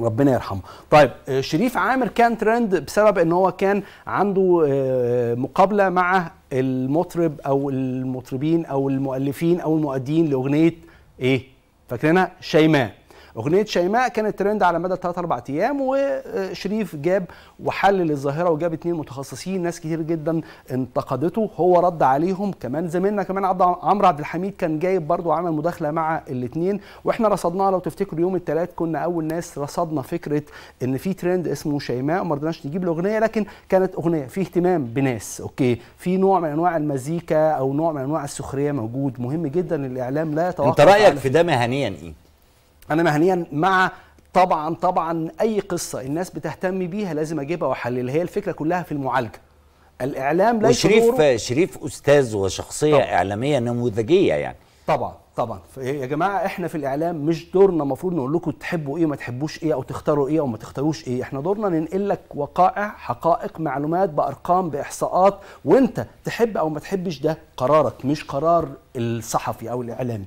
ربنا يرحمه طيب آه، شريف عامر كان ترند بسبب ان هو كان عنده آه، مقابله مع المطرب او المطربين او المؤلفين او المؤدين لاغنيه ايه فاكرينها شيماء اغنيه شيماء كانت ترند على مدى 3 4 ايام وشريف جاب وحلل الظاهره وجاب اثنين متخصصين ناس كتير جدا انتقدته هو رد عليهم كمان زميلنا كمان عمرو عبد الحميد كان جايب برضو عمل مداخله مع الاثنين واحنا رصدناها لو تفتكروا يوم الثلاث كنا اول ناس رصدنا فكره ان في ترند اسمه شيماء وما رضيناش نجيب الاغنيه لكن كانت اغنيه في اهتمام بناس اوكي في نوع من انواع المزيكا او نوع من انواع السخريه موجود مهم جدا الاعلام لا يتوقف انت رايك في ده مهنيا ايه انا مهنيا مع طبعا طبعا اي قصه الناس بتهتم بيها لازم اجيبها واحللها هي الفكره كلها في المعالجه الاعلام ليس وشريف دوره شريف استاذ وشخصيه طبعًا. اعلاميه نموذجيه يعني طبعا طبعا يا جماعه احنا في الاعلام مش دورنا المفروض نقول لكم تحبوا ايه وما تحبوش ايه او تختاروا ايه وما تختاروش ايه احنا دورنا ننقل لك وقائع حقائق معلومات بارقام باحصاءات وانت تحب او ما تحبش ده قرارك مش قرار الصحفي او الاعلامي